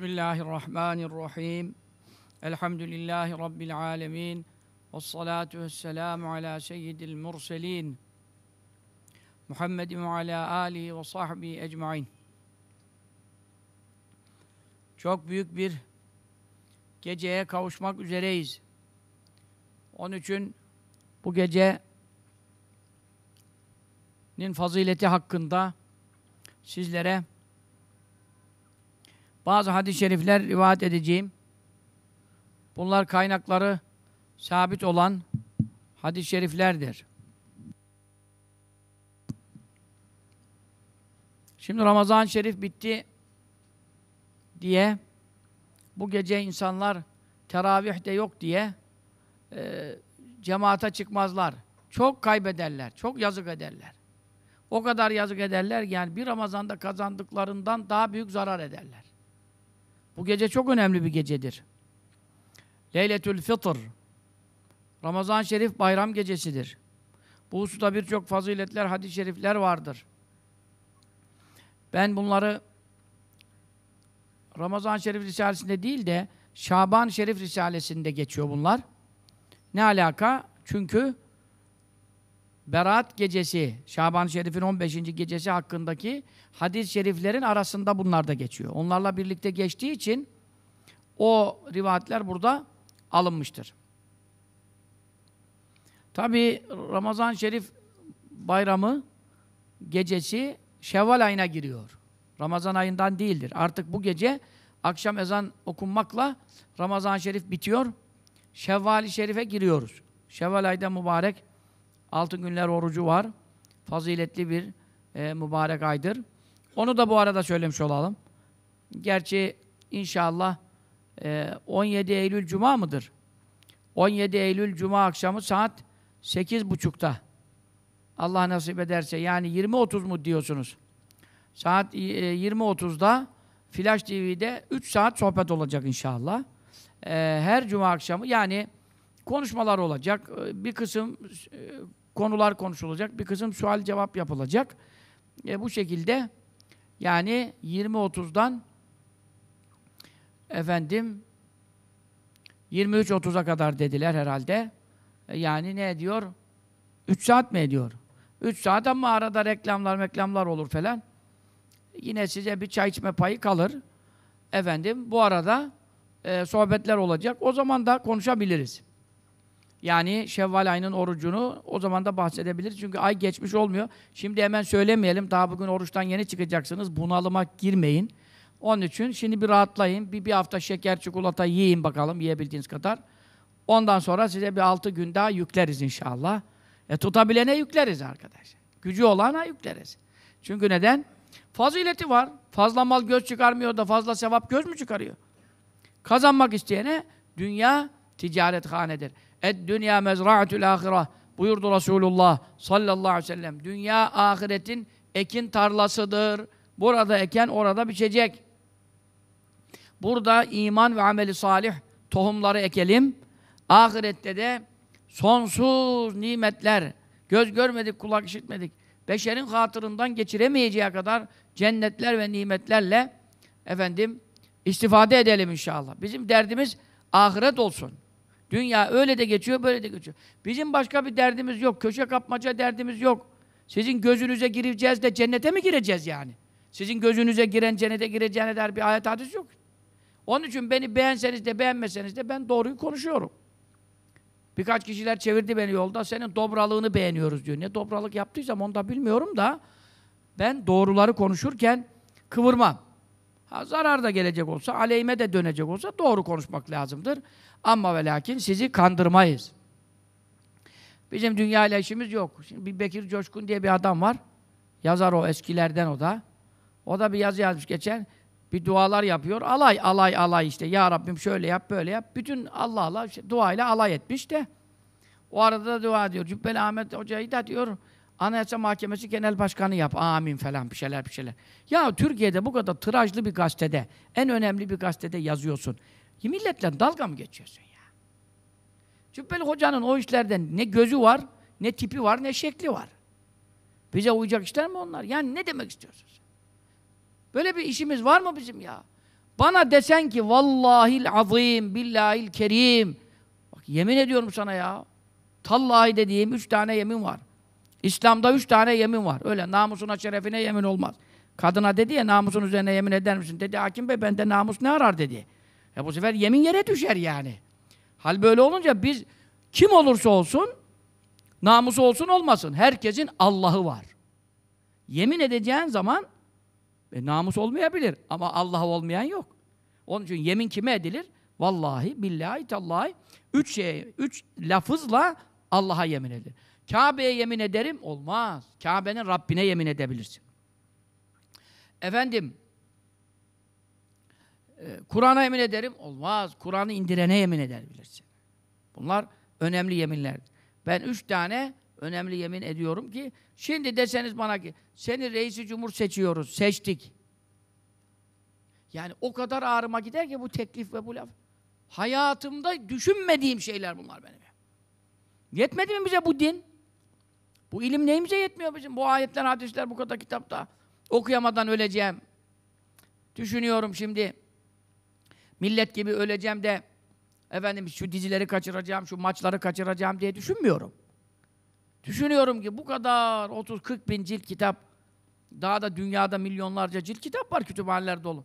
Bismillahirrahmanirrahim. Elhamdülillahi Rabbil alemin. Ve salatu vesselamu ala seyyidil murselin. Muhammedin ve ala alihi ve sahbihi ecmain. Çok büyük bir geceye kavuşmak üzereyiz. Onun için bu gecenin fazileti hakkında sizlere bazı hadis-i şerifler rivayet edeceğim. Bunlar kaynakları sabit olan hadis-i şeriflerdir. Şimdi ramazan Şerif bitti diye bu gece insanlar teravih de yok diye e, cemaate çıkmazlar. Çok kaybederler, çok yazık ederler. O kadar yazık ederler yani bir Ramazan'da kazandıklarından daha büyük zarar ederler. Bu gece çok önemli bir gecedir. Leyletül Fitr Ramazan-ı Şerif bayram gecesidir. Bu hususta birçok faziletler, hadis-i şerifler vardır. Ben bunları Ramazan-ı Şerif Risalesi'nde değil de Şaban-ı Şerif Risalesi'nde geçiyor bunlar. Ne alaka? Çünkü Berat gecesi, şaban Şerif'in 15. gecesi hakkındaki hadis-i şeriflerin arasında bunlar da geçiyor. Onlarla birlikte geçtiği için o rivayetler burada alınmıştır. Tabi ramazan Şerif bayramı gecesi Şevval ayına giriyor. Ramazan ayından değildir. Artık bu gece akşam ezan okunmakla ramazan Şerif bitiyor. Şevval-i Şerif'e giriyoruz. Şevval ayda mübarek Altın günler orucu var. Faziletli bir e, mübarek aydır. Onu da bu arada söylemiş olalım. Gerçi inşallah e, 17 Eylül Cuma mıdır? 17 Eylül Cuma akşamı saat 8.30'da. Allah nasip ederse yani 20.30 mu diyorsunuz? Saat 20.30'da e, Flash TV'de 3 saat sohbet olacak inşallah. Ee, her cuma akşamı yani konuşmalar olacak. E, bir kısım e, konular konuşulacak, bir kısım sual cevap yapılacak. E, bu şekilde yani 20.30'dan efendim 23.30'a kadar dediler herhalde. E, yani ne ediyor? 3 saat mi ediyor? 3 saat ama arada reklamlar reklamlar olur falan. Yine size bir çay içme payı kalır. Efendim bu arada e, sohbetler olacak. O zaman da konuşabiliriz. Yani Şevval ayının orucunu o zaman da bahsedebilir Çünkü ay geçmiş olmuyor. Şimdi hemen söylemeyelim. Daha bugün oruçtan yeni çıkacaksınız. Bunalıma girmeyin. Onun için şimdi bir rahatlayın. Bir, bir hafta şeker, çikolata yiyin bakalım yiyebildiğiniz kadar. Ondan sonra size bir altı gün daha yükleriz inşallah. E tutabilene yükleriz arkadaşlar. Gücü olana yükleriz. Çünkü neden? Fazileti var. Fazla mal göz çıkarmıyor da fazla sevap göz mü çıkarıyor? Kazanmak isteyene dünya ticaret hanedir. Et dünya mezra'atul ahireh buyurdu Resulullah sallallahu aleyhi ve sellem. Dünya ahiretin ekin tarlasıdır. Burada eken orada biçecek. Burada iman ve ameli salih tohumları ekelim. Ahirette de sonsuz nimetler, göz görmedik, kulak işitmedik, beşerin hatırından geçiremeyeceği kadar cennetler ve nimetlerle efendim istifade edelim inşallah. Bizim derdimiz ahiret olsun. Dünya öyle de geçiyor, böyle de geçiyor. Bizim başka bir derdimiz yok, köşe kapmaca derdimiz yok. Sizin gözünüze gireceğiz de cennete mi gireceğiz yani? Sizin gözünüze giren cennete gireceğine der bir ayet hadis yok. Onun için beni beğenseniz de beğenmeseniz de ben doğruyu konuşuyorum. Birkaç kişiler çevirdi beni yolda. Senin dobralığını beğeniyoruz diyor. Ne dobralık yaptıysam onu da bilmiyorum da ben doğruları konuşurken kıvırmam. Ha, zarar da gelecek olsa, aleyhime de dönecek olsa doğru konuşmak lazımdır. Ama ve lakin sizi kandırmayız. Bizim dünya ile işimiz yok. Şimdi bir Bekir Coşkun diye bir adam var. Yazar o eskilerden o da. O da bir yazı yazmış geçen. Bir dualar yapıyor. Alay alay alay işte. Ya Rabbim şöyle yap böyle yap. Bütün Allah Allah işte, duayla alay etmiş de. O arada da dua ediyor. Cübbeli Ahmet Hoca'yı da diyor. Anayasa Mahkemesi Genel Başkanı yap. Amin falan bir şeyler bir şeyler. Ya Türkiye'de bu kadar tirajlı bir gazetede, en önemli bir gazetede yazıyorsun. Milletle dalga mı geçiyorsun ya? Cübbeli Hoca'nın o işlerden ne gözü var, ne tipi var, ne şekli var. Bize uyacak işler mi onlar? Yani ne demek istiyorsunuz? Böyle bir işimiz var mı bizim ya? Bana desen ki vallahil azim, billahil kerim. Bak yemin ediyorum sana ya. Tallahi dediğim üç tane yemin var. İslam'da üç tane yemin var. Öyle namusuna, şerefine yemin olmaz. Kadına dedi ya namusun üzerine yemin eder misin? Dedi hakim bey bende namus ne arar dedi. E bu sefer yemin yere düşer yani. Hal böyle olunca biz kim olursa olsun namusu olsun olmasın. Herkesin Allah'ı var. Yemin edeceğin zaman e, namus olmayabilir ama Allah olmayan yok. Onun için yemin kime edilir? Vallahi, billahi, tallahi. Üç şey, üç lafızla Allah'a yemin edilir. Kabe'ye yemin ederim olmaz. Kabe'nin Rabbine yemin edebilirsin. Efendim, ee, Kur'an'a yemin ederim. Olmaz. Kur'an'ı indirene yemin eder bilirsin. Bunlar önemli yeminler. Ben üç tane önemli yemin ediyorum ki şimdi deseniz bana ki seni reisi cumhur seçiyoruz. Seçtik. Yani o kadar ağrıma gider ki bu teklif ve bu laf. Hayatımda düşünmediğim şeyler bunlar benim. Yetmedi mi bize bu din? Bu ilim neyimize yetmiyor bizim? Bu ayetler, hadisler bu kadar kitapta. Okuyamadan öleceğim. Düşünüyorum şimdi millet gibi öleceğim de efendim şu dizileri kaçıracağım, şu maçları kaçıracağım diye düşünmüyorum. Düşünüyorum ki bu kadar 30-40 bin cilt kitap, daha da dünyada milyonlarca cilt kitap var kütüphaneler dolu.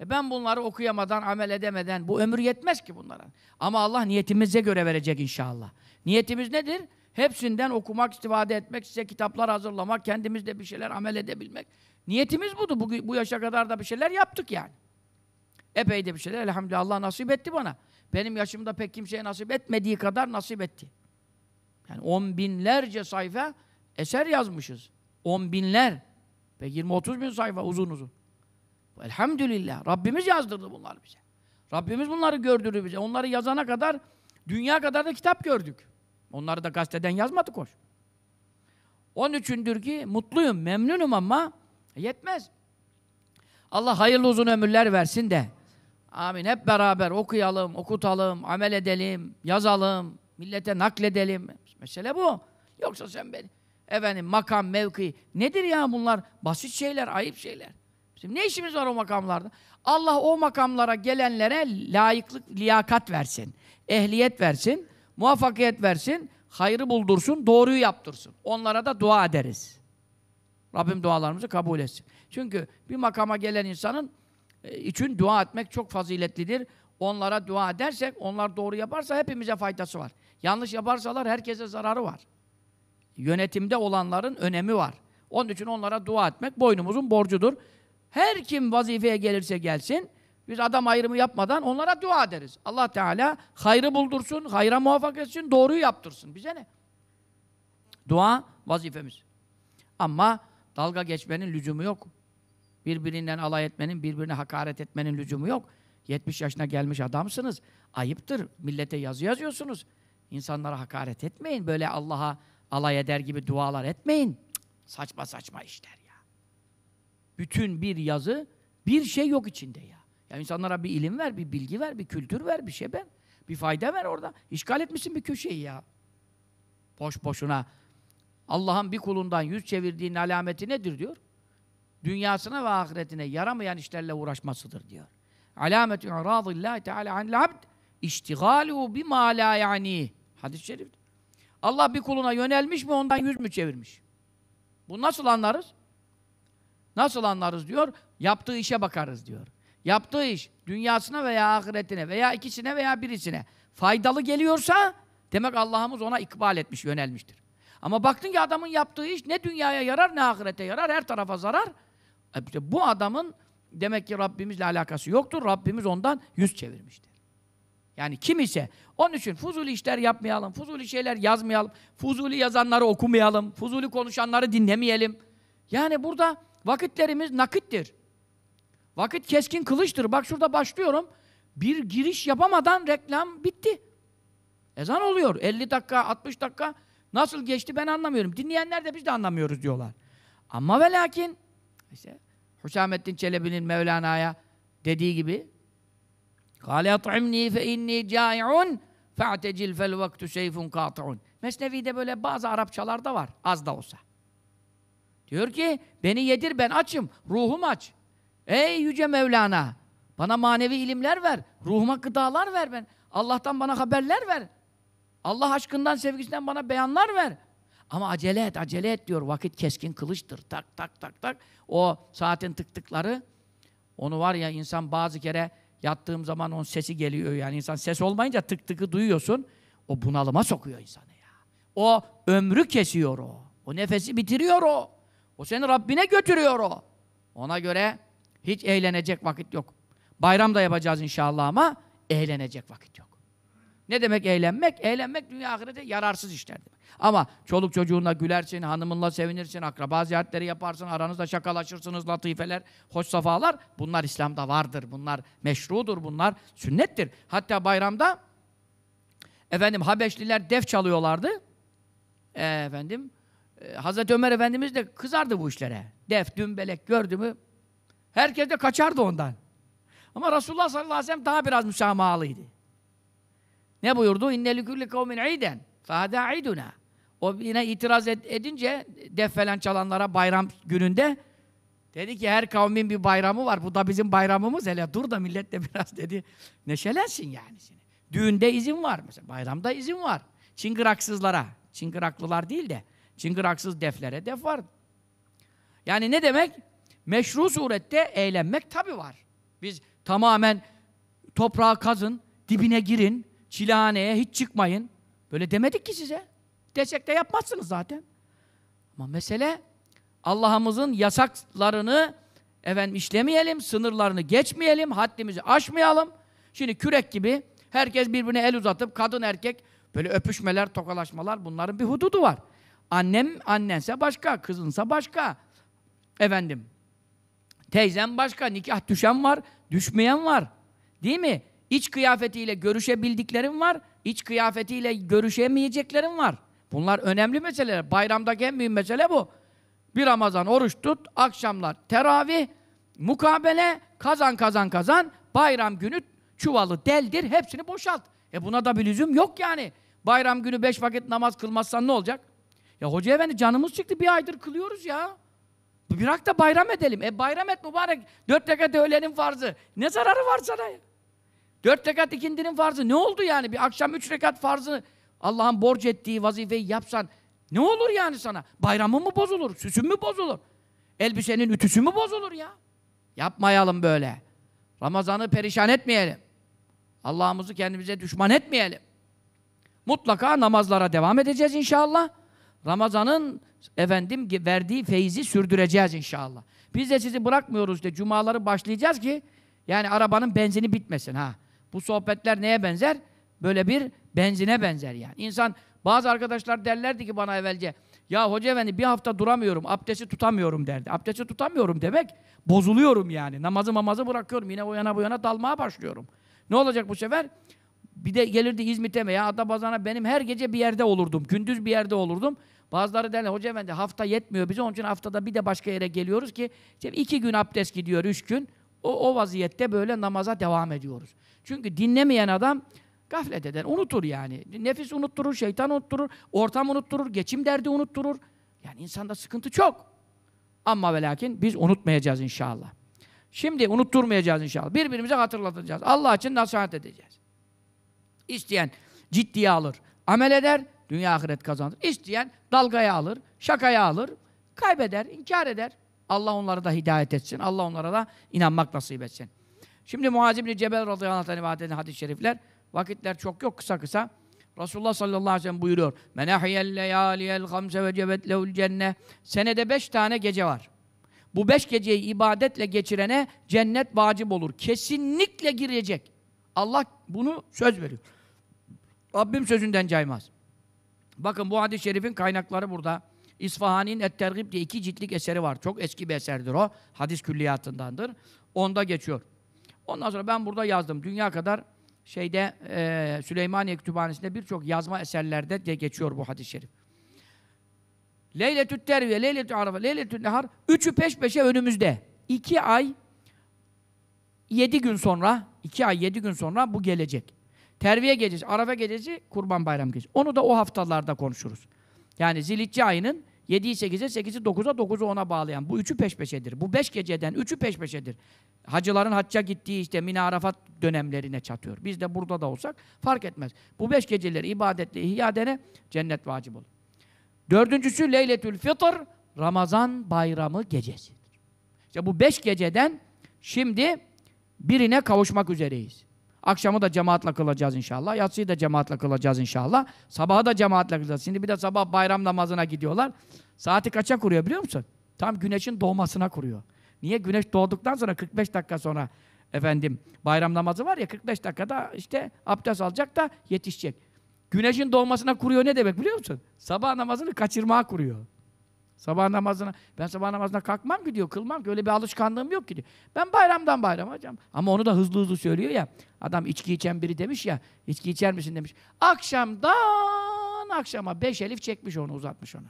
E ben bunları okuyamadan, amel edemeden, bu ömür yetmez ki bunlara. Ama Allah niyetimize göre verecek inşallah. Niyetimiz nedir? Hepsinden okumak, istifade etmek, size kitaplar hazırlamak, kendimizde bir şeyler amel edebilmek. Niyetimiz budur. Bu, bu yaşa kadar da bir şeyler yaptık yani. Epey de bir şeyler elhamdülillah Allah nasip etti bana. Benim yaşımda pek kimseye nasip etmediği kadar nasip etti. Yani on binlerce sayfa eser yazmışız. On binler. Ve 20-30 bin sayfa uzun uzun. Elhamdülillah. Rabbimiz yazdırdı bunları bize. Rabbimiz bunları gördürdü bize. Onları yazana kadar dünya kadar da kitap gördük. Onları da gazeteden yazmadı koş. Onun üçündür ki mutluyum, memnunum ama yetmez. Allah hayırlı uzun ömürler versin de Amin. Hep beraber okuyalım, okutalım, amel edelim, yazalım, millete nakledelim. Mesele bu. Yoksa sen beni efendim makam, mevki nedir ya bunlar? Basit şeyler, ayıp şeyler. Bizim ne işimiz var o makamlarda? Allah o makamlara gelenlere layıklık, liyakat versin. Ehliyet versin, muvaffakiyet versin, hayrı buldursun, doğruyu yaptırsın. Onlara da dua ederiz. Rabbim dualarımızı kabul etsin. Çünkü bir makama gelen insanın e, için dua etmek çok faziletlidir. Onlara dua edersek, onlar doğru yaparsa hepimize faydası var. Yanlış yaparsalar herkese zararı var. Yönetimde olanların önemi var. Onun için onlara dua etmek boynumuzun borcudur. Her kim vazifeye gelirse gelsin, biz adam ayrımı yapmadan onlara dua ederiz. Allah Teala hayrı buldursun, hayra muvaffak etsin, doğruyu yaptırsın. Bize ne? Dua vazifemiz. Ama dalga geçmenin lüzumu yok. Birbirinden alay etmenin, birbirine hakaret etmenin lüzumu yok. 70 yaşına gelmiş adamsınız. Ayıptır. Millete yazı yazıyorsunuz. İnsanlara hakaret etmeyin. Böyle Allah'a alay eder gibi dualar etmeyin. Cık, saçma saçma işler ya. Bütün bir yazı bir şey yok içinde ya. Ya insanlara bir ilim ver, bir bilgi ver, bir kültür ver, bir şey ben, Bir fayda ver orada. İşgal etmişsin bir köşeyi ya. Boş boşuna. Allah'ın bir kulundan yüz çevirdiğinin alameti nedir diyor? dünyasına ve ahiretine yaramayan işlerle uğraşmasıdır diyor. Alametü iradillahi teala anil abd iştigalu bima la yani. Hadis-i şerif. Allah bir kuluna yönelmiş mi ondan yüz mü çevirmiş? Bu nasıl anlarız? Nasıl anlarız diyor? Yaptığı işe bakarız diyor. Yaptığı iş dünyasına veya ahiretine veya ikisine veya birisine faydalı geliyorsa demek Allah'ımız ona ikbal etmiş, yönelmiştir. Ama baktın ki adamın yaptığı iş ne dünyaya yarar ne ahirete yarar, her tarafa zarar. E bu adamın demek ki Rabbimizle alakası yoktur. Rabbimiz ondan yüz çevirmiştir. Yani kim ise. Onun için fuzuli işler yapmayalım, fuzuli şeyler yazmayalım, fuzuli yazanları okumayalım, fuzuli konuşanları dinlemeyelim. Yani burada vakitlerimiz nakittir. Vakit keskin kılıçtır. Bak şurada başlıyorum. Bir giriş yapamadan reklam bitti. Ezan oluyor. 50 dakika, 60 dakika nasıl geçti ben anlamıyorum. Dinleyenler de biz de anlamıyoruz diyorlar. Ama ve lakin işte Hüsamettin Çelebi'nin Mevlana'ya dediği gibi قَالَ اَطْعِمْنِي فَاِنِّي جَائِعٌ فَاَعْتَجِلْ فَالْوَقْتُ شَيْفٌ قَاطِعٌ Mesnevi'de böyle bazı Arapçalar da var, az da olsa. Diyor ki, beni yedir ben açım, ruhum aç. Ey Yüce Mevlana, bana manevi ilimler ver, ruhuma gıdalar ver ben. Allah'tan bana haberler ver. Allah aşkından, sevgisinden bana beyanlar ver. Ama acele et, acele et diyor. Vakit keskin kılıçtır. Tak tak tak tak. O saatin tık tıkları onu var ya insan bazı kere yattığım zaman onun sesi geliyor. Yani insan ses olmayınca tık tıkı duyuyorsun. O bunalıma sokuyor insanı ya. O ömrü kesiyor o. O nefesi bitiriyor o. O seni Rabbine götürüyor o. Ona göre hiç eğlenecek vakit yok. Bayram da yapacağız inşallah ama eğlenecek vakit yok. Ne demek eğlenmek? Eğlenmek dünya ahirete yararsız işler demek. Ama çoluk çocuğunla gülersin, hanımınla sevinirsin, akraba ziyaretleri yaparsın, aranızda şakalaşırsınız, latifeler, hoş safalar. Bunlar İslam'da vardır, bunlar meşrudur, bunlar sünnettir. Hatta bayramda efendim Habeşliler def çalıyorlardı. E, efendim e, Hazreti Ömer Efendimiz de kızardı bu işlere. Def, dümbelek gördü mü herkes de kaçardı ondan. Ama Resulullah sallallahu aleyhi ve sellem daha biraz müsamahalıydı. Ne buyurdu? İnne likülli kavmin iden. Fahada iduna. O yine itiraz edince def falan çalanlara bayram gününde dedi ki her kavmin bir bayramı var. Bu da bizim bayramımız. Hele dur da millet de biraz dedi neşelensin yani. Şimdi. Düğünde izin var mesela. Bayramda izin var. Çıngıraksızlara. Çıngıraklılar değil de çıngıraksız deflere def var. Yani ne demek? Meşru surette eğlenmek tabi var. Biz tamamen toprağı kazın, dibine girin, çilehaneye hiç çıkmayın. Böyle demedik ki size. Desek de yapmazsınız zaten. Ama mesele Allah'ımızın yasaklarını efendim işlemeyelim, sınırlarını geçmeyelim, haddimizi aşmayalım. Şimdi kürek gibi herkes birbirine el uzatıp kadın erkek böyle öpüşmeler, tokalaşmalar bunların bir hududu var. Annem annense başka, kızınsa başka. Efendim teyzem başka, nikah düşen var, düşmeyen var. Değil mi? İç kıyafetiyle görüşebildiklerim var, iç kıyafetiyle görüşemeyeceklerim var. Bunlar önemli meseleler. Bayramdaki en büyük mesele bu. Bir Ramazan oruç tut, akşamlar teravih, mukabele, kazan kazan kazan, bayram günü çuvalı deldir, hepsini boşalt. E buna da bir lüzum yok yani. Bayram günü beş vakit namaz kılmazsan ne olacak? Ya hoca efendi canımız çıktı bir aydır kılıyoruz ya. Bırak da bayram edelim. E bayram et mübarek. Dört rekat öğlenin farzı. Ne zararı var sana ya? Dört rekat ikindinin farzı ne oldu yani? Bir akşam üç rekat farzı Allah'ın borç ettiği vazifeyi yapsan ne olur yani sana? Bayramın mı bozulur? Süsün mü bozulur? Elbisenin ütüsü mü bozulur ya? Yapmayalım böyle. Ramazan'ı perişan etmeyelim. Allah'ımızı kendimize düşman etmeyelim. Mutlaka namazlara devam edeceğiz inşallah. Ramazan'ın efendim verdiği feyzi sürdüreceğiz inşallah. Biz de sizi bırakmıyoruz de cumaları başlayacağız ki yani arabanın benzini bitmesin ha. Bu sohbetler neye benzer? Böyle bir benzine benzer yani. İnsan, bazı arkadaşlar derlerdi ki bana evvelce, ya hoca efendi bir hafta duramıyorum, abdesti tutamıyorum derdi. Abdesti tutamıyorum demek, bozuluyorum yani. Namazı mamazı bırakıyorum, yine o yana bu yana dalmaya başlıyorum. Ne olacak bu sefer? Bir de gelirdi İzmit'e veya Adapazarı'na benim her gece bir yerde olurdum. Gündüz bir yerde olurdum. Bazıları derler, hoca efendi hafta yetmiyor bize, onun için haftada bir de başka yere geliyoruz ki işte iki gün abdest gidiyor, üç gün. O, o vaziyette böyle namaza devam ediyoruz. Çünkü dinlemeyen adam gaflet eder, unutur yani. Nefis unutturur, şeytan unutturur, ortam unutturur, geçim derdi unutturur. Yani insanda sıkıntı çok. Ama ve lakin biz unutmayacağız inşallah. Şimdi unutturmayacağız inşallah. Birbirimize hatırlatacağız. Allah için nasihat edeceğiz. İsteyen ciddiye alır, amel eder, dünya ahiret kazanır. İsteyen dalgaya alır, şakaya alır, kaybeder, inkar eder. Allah onları da hidayet etsin. Allah onlara da inanmak nasip etsin. Şimdi Muaz bin Cebel radıyallahu anh'tan rivayet hadis-i şerifler vakitler çok yok kısa kısa. Resulullah sallallahu aleyhi ve sellem buyuruyor. Menahiyel leyaliyel gamse ve cebet lehul cenne. Senede beş tane gece var. Bu beş geceyi ibadetle geçirene cennet vacip olur. Kesinlikle girecek. Allah bunu söz veriyor. Rabbim sözünden caymaz. Bakın bu hadis-i şerifin kaynakları burada. İsfahani'nin Et-Tergib diye iki ciltlik eseri var. Çok eski bir eserdir o. Hadis külliyatındandır. Onda geçiyor. Ondan sonra ben burada yazdım. Dünya kadar şeyde e, Süleymaniye Kütüphanesi'nde birçok yazma eserlerde de geçiyor bu hadis-i şerif. Leyletü terviye, leyletü arafa, leyletü nehar. Üçü peş peşe önümüzde. İki ay, yedi gün sonra, iki ay yedi gün sonra bu gelecek. Terviye gecesi, Arafa gecesi, Kurban bayram gecesi. Onu da o haftalarda konuşuruz. Yani zilhicce ayının 7'yi 8'e, 8'i 9'a, 9'u 10'a bağlayan. Bu üçü peş peşedir. Bu beş geceden üçü peş peşedir. Hacıların hacca gittiği işte Mina Arafat dönemlerine çatıyor. Biz de burada da olsak fark etmez. Bu beş geceleri ibadetle ihyadene cennet vacip olur. Dördüncüsü Leyletül Fitr, Ramazan bayramı gecesidir. İşte bu beş geceden şimdi birine kavuşmak üzereyiz. Akşamı da cemaatle kılacağız inşallah. Yatsıyı da cemaatle kılacağız inşallah. Sabahı da cemaatle kılacağız. Şimdi bir de sabah bayram namazına gidiyorlar. Saati kaça kuruyor biliyor musun? Tam güneşin doğmasına kuruyor. Niye? Güneş doğduktan sonra 45 dakika sonra efendim bayram namazı var ya 45 dakikada işte abdest alacak da yetişecek. Güneşin doğmasına kuruyor ne demek biliyor musun? Sabah namazını kaçırmaya kuruyor. Sabah namazına, ben sabah namazına kalkmam ki diyor, kılmam ki. Öyle bir alışkanlığım yok ki diyor. Ben bayramdan bayram hocam. Ama onu da hızlı hızlı söylüyor ya. Adam içki içen biri demiş ya, içki içer misin demiş. Akşamdan akşama beş elif çekmiş onu, uzatmış ona.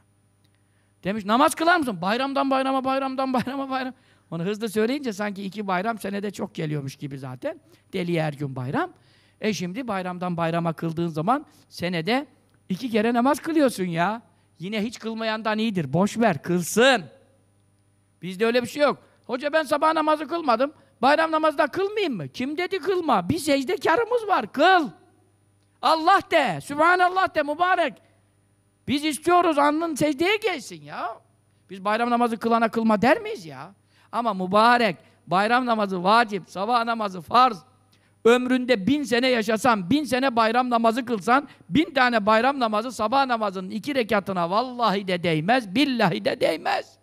Demiş namaz kılar mısın? Bayramdan bayrama, bayramdan bayrama, bayram. Onu hızlı söyleyince sanki iki bayram senede çok geliyormuş gibi zaten. Deli her gün bayram. E şimdi bayramdan bayrama kıldığın zaman senede iki kere namaz kılıyorsun ya. Yine hiç kılmayandan iyidir. Boş ver, kılsın. Bizde öyle bir şey yok. Hoca ben sabah namazı kılmadım. Bayram namazı da kılmayayım mı? Kim dedi kılma? Bir secdekarımız var. Kıl. Allah de. Sübhanallah de mübarek. Biz istiyoruz alnın secdeye gelsin ya. Biz bayram namazı kılana kılma der miyiz ya? Ama mübarek bayram namazı vacip, sabah namazı farz, ömründe bin sene yaşasan, bin sene bayram namazı kılsan, bin tane bayram namazı sabah namazının iki rekatına vallahi de değmez, billahi de değmez.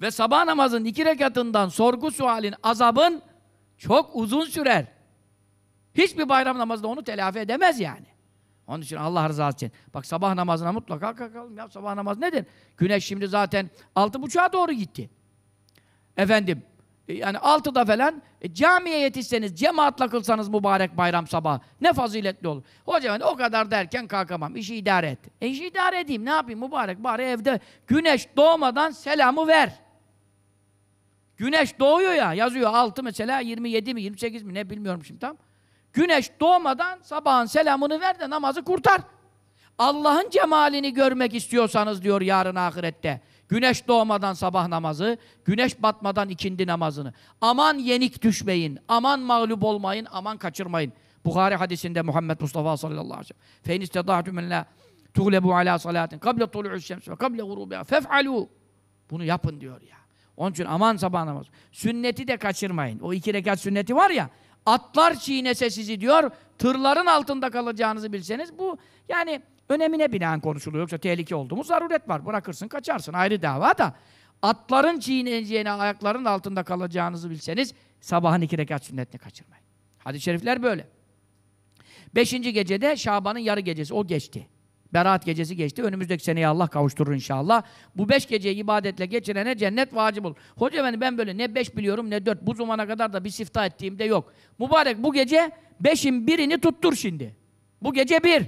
Ve sabah namazının iki rekatından sorgu sualin, azabın çok uzun sürer. Hiçbir bayram namazı da onu telafi edemez yani. Onun için Allah rızası için. Bak sabah namazına mutlaka kalkalım ya. Sabah namazı nedir? Güneş şimdi zaten altı buçuğa doğru gitti. Efendim e, yani altıda falan e, camiye yetişseniz, cemaatla kılsanız mübarek bayram sabahı ne faziletli olur. hocam. o kadar derken kalkamam. İşi idare et. E işi idare edeyim. Ne yapayım mübarek? Bari evde güneş doğmadan selamı ver. Güneş doğuyor ya. Yazıyor altı mesela 27 mi 28 mi ne bilmiyorum şimdi tam. Güneş doğmadan sabahın selamını ver de namazı kurtar. Allah'ın cemalini görmek istiyorsanız diyor yarın ahirette. Güneş doğmadan sabah namazı, güneş batmadan ikindi namazını. Aman yenik düşmeyin, aman mağlup olmayın, aman kaçırmayın. Buhari hadisinde Muhammed Mustafa sallallahu aleyhi ve sellem. Fe in istedâtü min la tuglebu alâ salâtin kable tulu'u şems ve kable gurubiha fef'alû. Bunu yapın diyor ya. Onun için aman sabah namazı. Sünneti de kaçırmayın. O iki rekat sünneti var ya, atlar çiğnese sizi diyor, tırların altında kalacağınızı bilseniz bu yani önemine binaen konuşuluyor. Yoksa tehlike oldu mu zaruret var. Bırakırsın kaçarsın ayrı dava da. Atların çiğneyeceğine ayakların altında kalacağınızı bilseniz sabahın iki rekat sünnetini kaçırmayın. Hadis-i şerifler böyle. Beşinci gecede Şaban'ın yarı gecesi o geçti. Berat gecesi geçti. Önümüzdeki seneye Allah kavuşturur inşallah. Bu beş geceyi ibadetle geçirene cennet vacip olur. Hoca efendi ben böyle ne beş biliyorum ne dört. Bu zamana kadar da bir sifta ettiğimde yok. Mübarek bu gece beşin birini tuttur şimdi. Bu gece bir.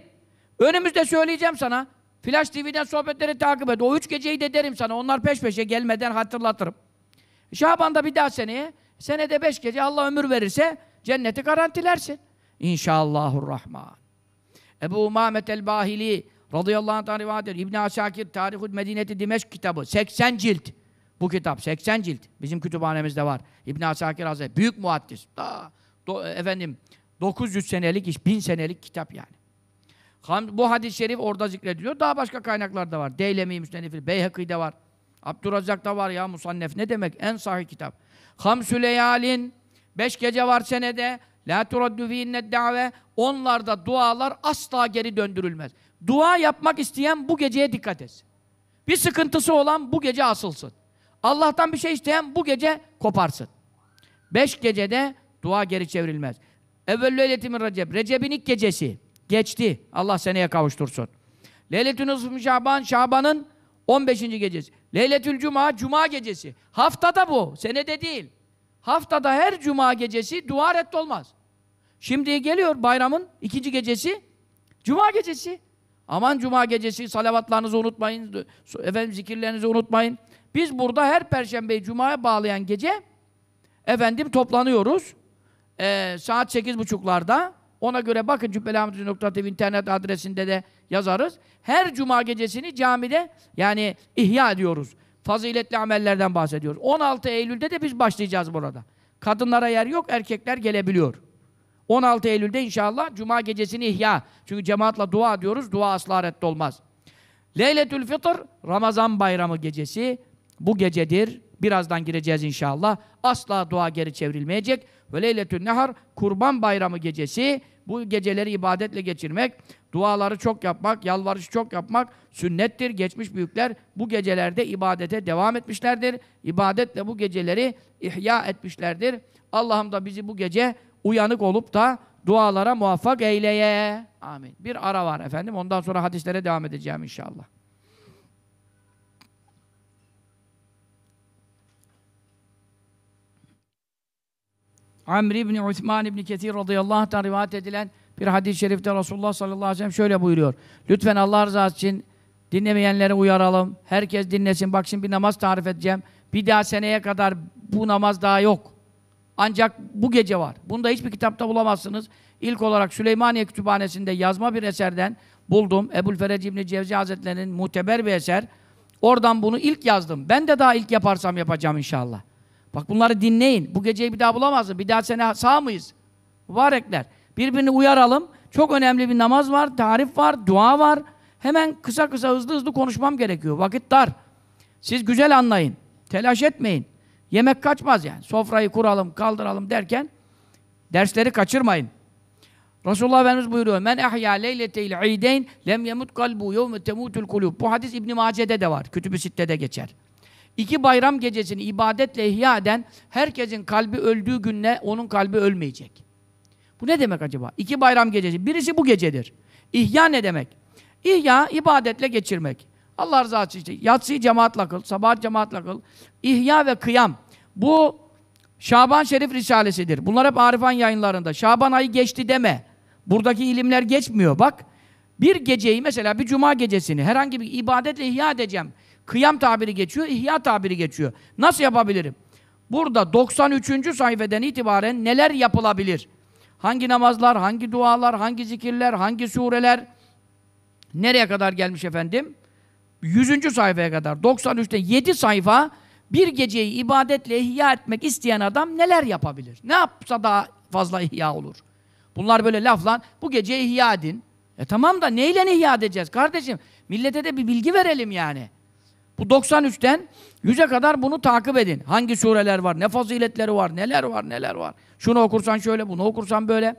Önümüzde söyleyeceğim sana. Flash TV'den sohbetleri takip et. O üç geceyi de derim sana. Onlar peş peşe gelmeden hatırlatırım. Şaban'da bir daha seneye, senede beş gece Allah ömür verirse cenneti garantilersin. İnşallahurrahman. Ebu Umamet el-Bahili radıyallahu anh rivayet ediyor. İbn-i Asakir Tarihul Medineti Dimeşk kitabı 80 cilt. Bu kitap 80 cilt. Bizim kütüphanemizde var. İbn ibn Asakir Hazretleri. Büyük muaddis. Daha, do, efendim 900 senelik iş, 1000 senelik kitap yani bu hadis-i şerif orada zikrediliyor. Daha başka kaynaklar da var. Deylemi, Müsnedifil, Beyhekî'de var. Abdurrazak da var ya Musannef. Ne demek? En sahih kitap. Hamsüleyalin. Beş gece var senede. La turaddu fiinned da've. Onlarda dualar asla geri döndürülmez. Dua yapmak isteyen bu geceye dikkat etsin. Bir sıkıntısı olan bu gece asılsın. Allah'tan bir şey isteyen bu gece koparsın. Beş gecede dua geri çevrilmez. Evvellü eyletimin recep. Recep'in ilk gecesi. Geçti. Allah seneye kavuştursun. Leyletün Nusfü Şaban, Şaban'ın 15. gecesi. Leyletül Cuma, Cuma gecesi. Haftada bu, senede değil. Haftada her Cuma gecesi dua reddi olmaz. Şimdi geliyor bayramın ikinci gecesi, Cuma gecesi. Aman Cuma gecesi salavatlarınızı unutmayın, efendim zikirlerinizi unutmayın. Biz burada her Perşembeyi Cuma'ya bağlayan gece efendim toplanıyoruz. Ee, saat sekiz buçuklarda ona göre bakın cübbelahmetüz.tv internet adresinde de yazarız. Her cuma gecesini camide yani ihya ediyoruz. Faziletli amellerden bahsediyoruz. 16 Eylül'de de biz başlayacağız burada. Kadınlara yer yok, erkekler gelebiliyor. 16 Eylül'de inşallah cuma gecesini ihya. Çünkü cemaatla dua diyoruz. Dua asla reddolmaz. Leyletül Fitr Ramazan bayramı gecesi bu gecedir. Birazdan gireceğiz inşallah. Asla dua geri çevrilmeyecek. Ve Leyletül Nehar Kurban bayramı gecesi bu geceleri ibadetle geçirmek, duaları çok yapmak, yalvarışı çok yapmak sünnettir. Geçmiş büyükler bu gecelerde ibadete devam etmişlerdir. İbadetle bu geceleri ihya etmişlerdir. Allah'ım da bizi bu gece uyanık olup da dualara muvaffak eyleye. Amin. Bir ara var efendim. Ondan sonra hadislere devam edeceğim inşallah. Amr ibn Uthman ibn Kesir radıyallahu anh'tan rivayet edilen bir hadis-i şerifte Resulullah sallallahu aleyhi ve sellem şöyle buyuruyor. Lütfen Allah rızası için dinlemeyenlere uyaralım. Herkes dinlesin. Bak şimdi bir namaz tarif edeceğim. Bir daha seneye kadar bu namaz daha yok. Ancak bu gece var. Bunu da hiçbir kitapta bulamazsınız. İlk olarak Süleymaniye Kütüphanesi'nde yazma bir eserden buldum. Ebu'l-Ferec İbni Cevzi Hazretleri'nin muteber bir eser. Oradan bunu ilk yazdım. Ben de daha ilk yaparsam yapacağım inşallah. Bak bunları dinleyin. Bu geceyi bir daha bulamaz Bir daha sene sağ mıyız? Mübarekler. Birbirini uyaralım. Çok önemli bir namaz var, tarif var, dua var. Hemen kısa kısa hızlı hızlı konuşmam gerekiyor. Vakit dar. Siz güzel anlayın. Telaş etmeyin. Yemek kaçmaz yani. Sofrayı kuralım, kaldıralım derken dersleri kaçırmayın. Resulullah Efendimiz buyuruyor. Men ehya leylete'l idayn lem yemut kalbu yevme temutul kulub. Bu hadis İbn Mace'de de var. Kütüb-i Sitte'de geçer. İki bayram gecesini ibadetle ihya eden herkesin kalbi öldüğü günle onun kalbi ölmeyecek. Bu ne demek acaba? İki bayram gecesi. Birisi bu gecedir. İhya ne demek? İhya ibadetle geçirmek. Allah rızası için. Yatsıyı cemaatle kıl, sabah cemaatle kıl. İhya ve kıyam. Bu Şaban Şerif Risalesidir. Bunlar hep Arifan yayınlarında. Şaban ayı geçti deme. Buradaki ilimler geçmiyor. Bak bir geceyi mesela bir cuma gecesini herhangi bir ibadetle ihya edeceğim. Kıyam tabiri geçiyor, ihya tabiri geçiyor. Nasıl yapabilirim? Burada 93. sayfeden itibaren neler yapılabilir? Hangi namazlar, hangi dualar, hangi zikirler, hangi sureler? Nereye kadar gelmiş efendim? 100. sayfaya kadar. 93'te 7 sayfa bir geceyi ibadetle ihya etmek isteyen adam neler yapabilir? Ne yapsa daha fazla ihya olur. Bunlar böyle lafla bu gece ihya edin. E tamam da neyle ihya edeceğiz kardeşim? Millete de bir bilgi verelim yani. Bu 93'ten 100'e kadar bunu takip edin. Hangi sureler var, ne faziletleri var, neler var, neler var. Şunu okursan şöyle, bunu okursan böyle.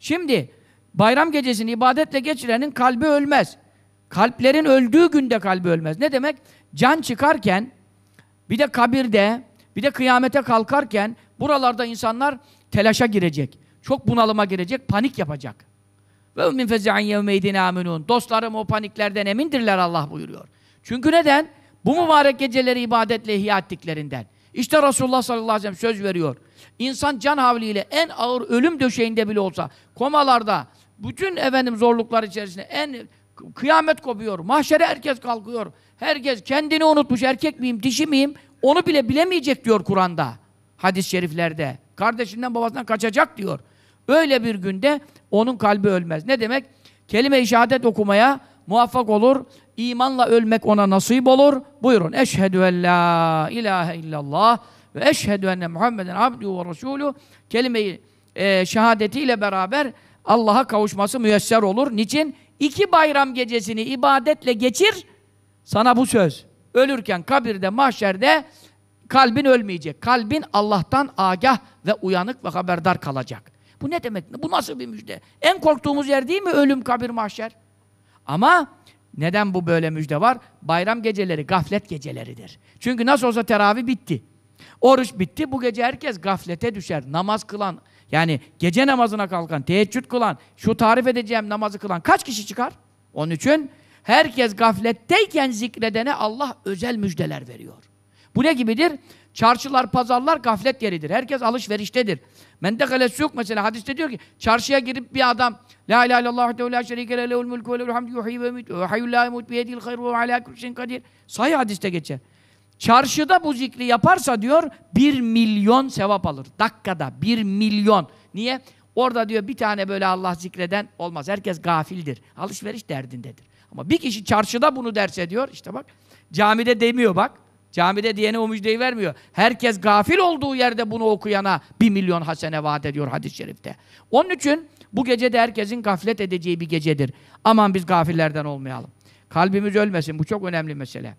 Şimdi bayram gecesini ibadetle geçirenin kalbi ölmez. Kalplerin öldüğü günde kalbi ölmez. Ne demek? Can çıkarken, bir de kabirde, bir de kıyamete kalkarken buralarda insanlar telaşa girecek. Çok bunalıma girecek, panik yapacak. Ve min fezi'an yevmeydin aminun. Dostlarım o paniklerden emindirler Allah buyuruyor. Çünkü neden? Bu mübarek geceleri ibadetle ihya ettiklerinden. İşte Resulullah sallallahu aleyhi ve sellem söz veriyor. İnsan can havliyle en ağır ölüm döşeğinde bile olsa, komalarda, bütün efendim zorluklar içerisinde en kıyamet kopuyor, mahşere herkes kalkıyor. Herkes kendini unutmuş, erkek miyim, dişi miyim? Onu bile bilemeyecek diyor Kur'an'da, hadis-i şeriflerde. Kardeşinden babasından kaçacak diyor. Öyle bir günde onun kalbi ölmez. Ne demek? Kelime-i okumaya muvaffak olur. İmanla ölmek ona nasip olur. Buyurun. Eşhedü en la ilahe illallah ve eşhedü enne Muhammeden abduhu ve resulü kelimeyi e, şehadetiyle beraber Allah'a kavuşması müyesser olur. Niçin? İki bayram gecesini ibadetle geçir. Sana bu söz. Ölürken kabirde, mahşerde kalbin ölmeyecek. Kalbin Allah'tan agah ve uyanık ve haberdar kalacak. Bu ne demek? Bu nasıl bir müjde? En korktuğumuz yer değil mi ölüm, kabir, mahşer? Ama neden bu böyle müjde var? Bayram geceleri gaflet geceleridir. Çünkü nasıl olsa teravih bitti. Oruç bitti. Bu gece herkes gaflete düşer. Namaz kılan, yani gece namazına kalkan, teheccüd kılan, şu tarif edeceğim namazı kılan kaç kişi çıkar? Onun için herkes gafletteyken zikredene Allah özel müjdeler veriyor. Bu ne gibidir? Çarşılar, pazarlar gaflet yeridir. Herkes alışveriştedir. Mendekalesi yok mesela. Hadiste diyor ki çarşıya girip bir adam La ilahe illallah ve la şerike le lehul mulku ve lehul hamdü yuhyi ve yumit ve hayyul la yemut bi yedil ve ala kulli şeyin kadir. Sahih hadiste geçer. Çarşıda bu zikri yaparsa diyor bir milyon sevap alır. Dakikada bir milyon. Niye? Orada diyor bir tane böyle Allah zikreden olmaz. Herkes gafildir. Alışveriş derdindedir. Ama bir kişi çarşıda bunu derse diyor işte bak camide demiyor bak. Camide diyene o müjdeyi vermiyor. Herkes gafil olduğu yerde bunu okuyana bir milyon hasene vaat ediyor hadis-i şerifte. Onun için bu gece de herkesin gaflet edeceği bir gecedir. Aman biz gafillerden olmayalım. Kalbimiz ölmesin. Bu çok önemli mesele.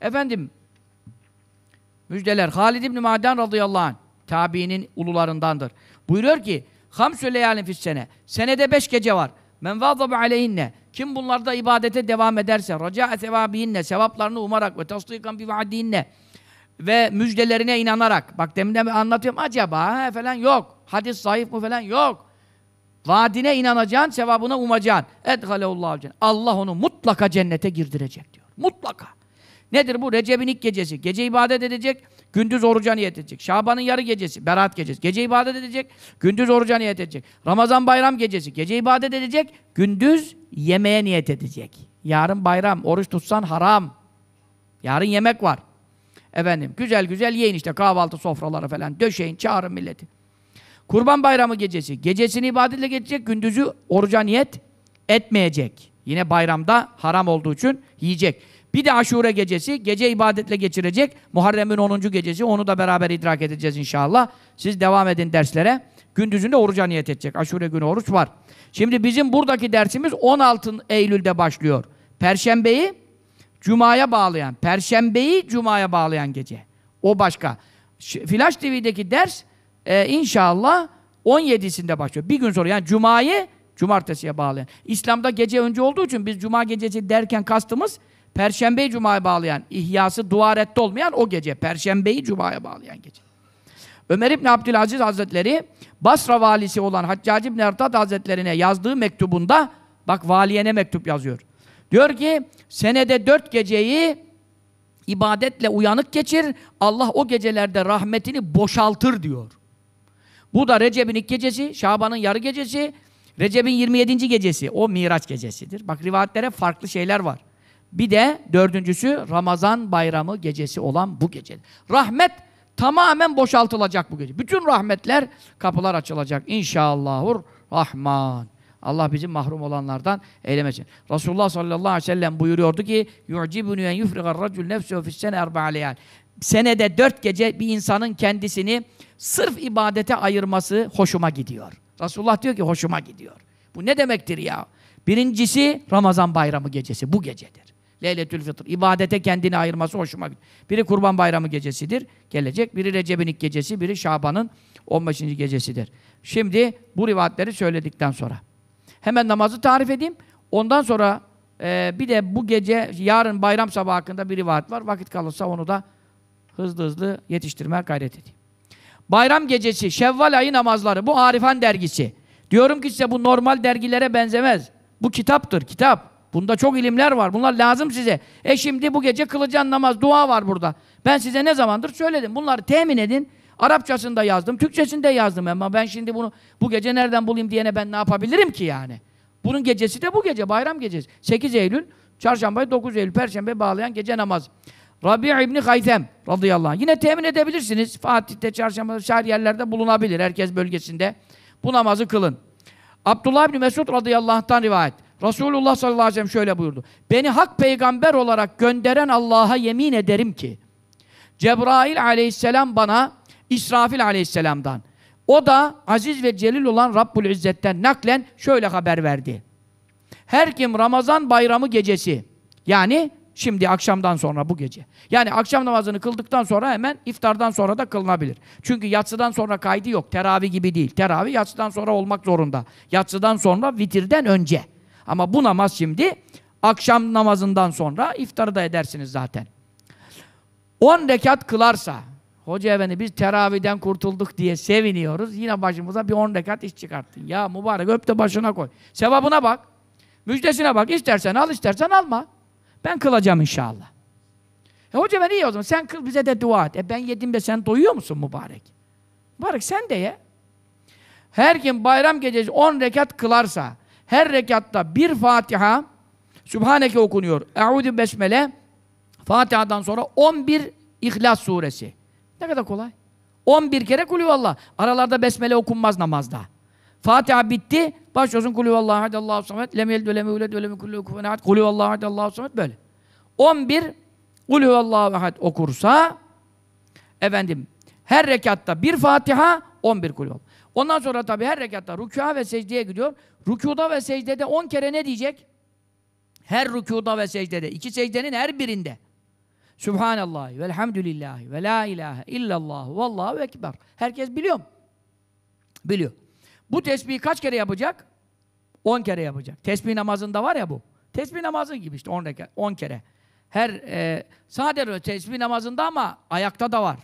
Efendim müjdeler. Halid İbni Maden radıyallahu anh tabiinin ulularındandır. Buyuruyor ki Hamsü leyalin fissene. Senede beş gece var. Men vazabe aleyhinne. Kim bunlarda ibadete devam ederse, raca sevabihinne, sevaplarını umarak ve tasdikan bi vaadinne ve müjdelerine inanarak. Bak deminden beri anlatıyorum acaba he, falan yok. Hadis zayıf mı falan yok. Vaadine inanacaksın, sevabına umacaksın. Edhalehullahu cennet. Allah onu mutlaka cennete girdirecek diyor. Mutlaka. Nedir bu? Recep'in ilk gecesi. Gece ibadet edecek, gündüz oruca niyet edecek. Şaban'ın yarı gecesi, berat gecesi. Gece ibadet edecek, gündüz oruca niyet edecek. Ramazan bayram gecesi. Gece ibadet edecek, gündüz yemeğe niyet edecek. Yarın bayram, oruç tutsan haram. Yarın yemek var. Efendim, güzel güzel yiyin işte kahvaltı sofraları falan. Döşeyin, çağırın milleti. Kurban bayramı gecesi. Gecesini ibadetle geçecek, gündüzü oruca niyet etmeyecek. Yine bayramda haram olduğu için yiyecek. Bir de aşure gecesi, gece ibadetle geçirecek. Muharrem'in 10. gecesi, onu da beraber idrak edeceğiz inşallah. Siz devam edin derslere. Gündüzünde oruca niyet edecek. Aşure günü oruç var. Şimdi bizim buradaki dersimiz 16 Eylül'de başlıyor. Perşembeyi Cuma'ya bağlayan, Perşembeyi Cuma'ya bağlayan gece. O başka. Flash TV'deki ders e, inşallah 17'sinde başlıyor. Bir gün sonra yani Cuma'yı Cumartesi'ye bağlayan. İslam'da gece önce olduğu için biz Cuma gecesi derken kastımız Perşembeyi Cuma'ya bağlayan, ihyası duarette olmayan o gece. Perşembeyi Cuma'ya bağlayan gece. Ömer İbni Abdülaziz Hazretleri, Basra valisi olan Haccac İbni Ertat Hazretlerine yazdığı mektubunda, bak valiyene mektup yazıyor. Diyor ki, senede dört geceyi ibadetle uyanık geçir, Allah o gecelerde rahmetini boşaltır diyor. Bu da Recep'in ilk gecesi, Şaban'ın yarı gecesi, Recep'in 27. gecesi, o Miraç gecesidir. Bak rivayetlere farklı şeyler var. Bir de dördüncüsü Ramazan bayramı gecesi olan bu gece. Rahmet tamamen boşaltılacak bu gece. Bütün rahmetler, kapılar açılacak. İnşallahur Rahman. Allah bizi mahrum olanlardan eylemesin. Resulullah sallallahu aleyhi ve sellem buyuruyordu ki يُعْجِبُنُ en يُفْرِغَ الرَّجُلْ نَفْسَهُ فِي السَّنَ اَرْبَعَ Senede dört gece bir insanın kendisini sırf ibadete ayırması hoşuma gidiyor. Resulullah diyor ki hoşuma gidiyor. Bu ne demektir ya? Birincisi Ramazan bayramı gecesi bu gecedir. Leyletül Fitr. İbadete kendini ayırması hoşuma gidiyor. Biri Kurban Bayramı gecesidir, gelecek. Biri Recep'in ilk gecesi, biri Şaban'ın 15. gecesidir. Şimdi bu rivayetleri söyledikten sonra. Hemen namazı tarif edeyim. Ondan sonra e, bir de bu gece, yarın bayram sabahı hakkında bir rivayet var. Vakit kalırsa onu da hızlı hızlı yetiştirmeye gayret edeyim. Bayram gecesi, Şevval ayı namazları. Bu Arifan dergisi. Diyorum ki size bu normal dergilere benzemez. Bu kitaptır, kitap. Bunda çok ilimler var. Bunlar lazım size. E şimdi bu gece kılacağın namaz, dua var burada. Ben size ne zamandır söyledim. Bunları temin edin. Arapçasında yazdım, Türkçe'sinde yazdım ama ben şimdi bunu bu gece nereden bulayım diyene ben ne yapabilirim ki yani? Bunun gecesi de bu gece, bayram gecesi. 8 Eylül, Çarşamba'yı 9 Eylül, perşembe bağlayan gece namaz. Rabi İbni Haythem radıyallahu anh. Yine temin edebilirsiniz. Fatih'te, çarşamba, şair yerlerde bulunabilir herkes bölgesinde. Bu namazı kılın. Abdullah İbni Mesud radıyallahu anh'tan rivayet. Resulullah sallallahu aleyhi ve sellem şöyle buyurdu. Beni hak peygamber olarak gönderen Allah'a yemin ederim ki Cebrail aleyhisselam bana İsrafil aleyhisselamdan o da aziz ve celil olan Rabbul İzzet'ten naklen şöyle haber verdi. Her kim Ramazan bayramı gecesi yani şimdi akşamdan sonra bu gece. Yani akşam namazını kıldıktan sonra hemen iftardan sonra da kılınabilir. Çünkü yatsıdan sonra kaydı yok. teravi gibi değil. teravi yatsıdan sonra olmak zorunda. Yatsıdan sonra vitirden önce. Ama bu namaz şimdi akşam namazından sonra iftarı da edersiniz zaten. 10 rekat kılarsa Hoca efendi biz teraviden kurtulduk diye seviniyoruz. Yine başımıza bir 10 rekat iş çıkarttın. Ya mübarek öp de başına koy. Sevabına bak. Müjdesine bak. İstersen al istersen alma. Ben kılacağım inşallah. E hoca ben iyi o zaman sen kıl bize de dua et. E ben yedim de sen doyuyor musun mübarek? Mübarek sen de ye. Her kim bayram gecesi 10 rekat kılarsa her rekatta bir Fatiha Sübhaneke okunuyor. Eûzü besmele Fatiha'dan sonra 11 İhlas suresi. Ne kadar kolay. 11 kere kulüvallah. Aralarda besmele okunmaz namazda. Fatiha bitti. Başlıyorsun kulüvallah hadallahu samet. Lem yelid ve lem yulad ve lem kullu Hadi ahad. Kulüvallah hadallahu samet böyle. 11 kulüvallahu ahad okursa efendim her rekatta bir Fatiha 11 ol. Ondan sonra tabii her rekatta rükûa ve secdeye gidiyor. Rükuda ve secdede 10 kere ne diyecek? Her rükuda ve secdede. iki secdenin her birinde. Subhanallah ve ve la ilahe illallah vallahu ekber. Herkes biliyor mu? Biliyor. Bu tesbihi kaç kere yapacak? 10 kere yapacak. Tesbih namazında var ya bu. Tesbih namazı gibi işte 10 rekat, 10 kere. Her e, sadece tesbih namazında ama ayakta da var.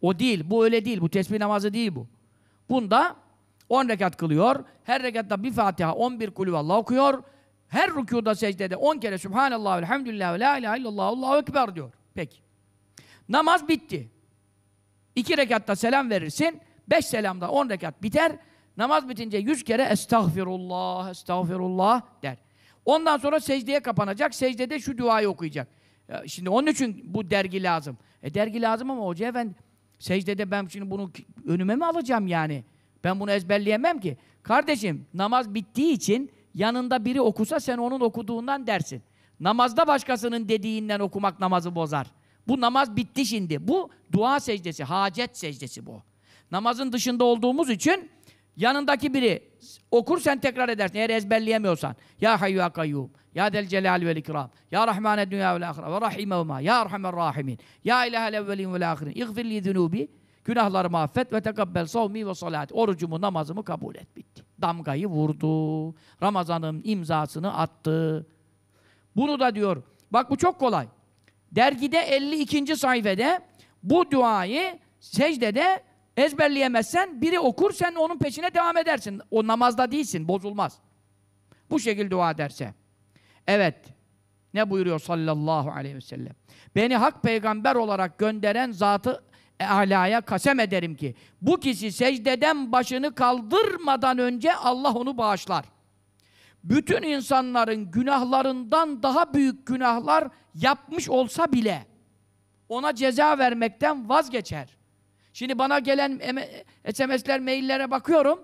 O değil, bu öyle değil. Bu tesbih namazı değil bu. Bunda 10 rekat kılıyor. Her rekatta bir Fatiha, 11 kulüvallah okuyor. Her rükuda secdede 10 kere Subhanallah, Elhamdülillah, La ilahe illallah, Allahu Ekber diyor. Peki. Namaz bitti. İki rekatta selam verirsin. Beş selamda on rekat biter. Namaz bitince yüz kere estağfirullah, estağfirullah der. Ondan sonra secdeye kapanacak. Secdede şu duayı okuyacak. Şimdi onun için bu dergi lazım. E dergi lazım ama hoca efendi Secdede ben şimdi bunu önüme mi alacağım yani? Ben bunu ezberleyemem ki. Kardeşim namaz bittiği için yanında biri okusa sen onun okuduğundan dersin. Namazda başkasının dediğinden okumak namazı bozar. Bu namaz bitti şimdi. Bu dua secdesi, hacet secdesi bu. Namazın dışında olduğumuz için Yanındaki biri okur sen tekrar edersin eğer ezberleyemiyorsan. Ya hayyu ya kayyum. Ya del celal vel ikram. Ya rahmane dünya vel ahire ve rahimevma. Ya rahmen rahimin. Ya ilahel evvelin vel ahirin. İğfir li zunubi. Günahlarımı affet ve tekabbel savmi ve salat. Orucumu, namazımı kabul et. Bitti. Damgayı vurdu. Ramazan'ın imzasını attı. Bunu da diyor. Bak bu çok kolay. Dergide 52. sayfede bu duayı secdede ezberleyemezsen biri okur sen onun peşine devam edersin. O namazda değilsin, bozulmaz. Bu şekilde dua ederse. Evet. Ne buyuruyor sallallahu aleyhi ve sellem? Beni hak peygamber olarak gönderen zatı e, alaya kasem ederim ki bu kişi secdeden başını kaldırmadan önce Allah onu bağışlar. Bütün insanların günahlarından daha büyük günahlar yapmış olsa bile ona ceza vermekten vazgeçer. Şimdi bana gelen SMS'ler, maillere bakıyorum.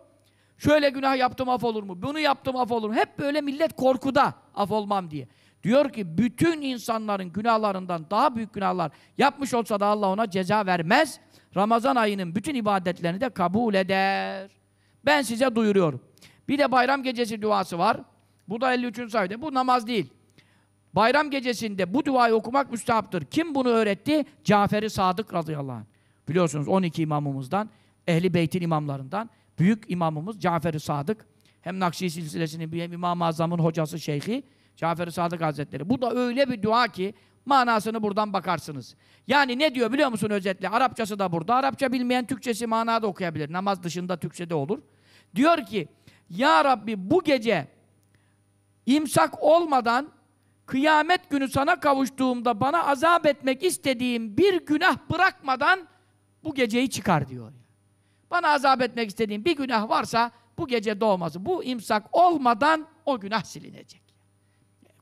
Şöyle günah yaptım af olur mu? Bunu yaptım af olur mu? Hep böyle millet korkuda af olmam diye. Diyor ki bütün insanların günahlarından daha büyük günahlar yapmış olsa da Allah ona ceza vermez. Ramazan ayının bütün ibadetlerini de kabul eder. Ben size duyuruyorum. Bir de bayram gecesi duası var. Bu da 53. sayfada. Bu namaz değil. Bayram gecesinde bu duayı okumak müstahaptır. Kim bunu öğretti? Cafer-i Sadık radıyallahu anh. Biliyorsunuz 12 imamımızdan, Ehli Beyt'in imamlarından büyük imamımız Cafer-i Sadık. Hem Nakşi silsilesinin hem İmam-ı Azam'ın hocası, şeyhi Cafer-i Sadık Hazretleri. Bu da öyle bir dua ki manasını buradan bakarsınız. Yani ne diyor biliyor musun özetle? Arapçası da burada. Arapça bilmeyen Türkçesi manada okuyabilir. Namaz dışında Türkçede olur. Diyor ki, Ya Rabbi bu gece imsak olmadan kıyamet günü sana kavuştuğumda bana azap etmek istediğim bir günah bırakmadan bu geceyi çıkar diyor. Bana azap etmek istediğin bir günah varsa bu gece doğmaz, Bu imsak olmadan o günah silinecek.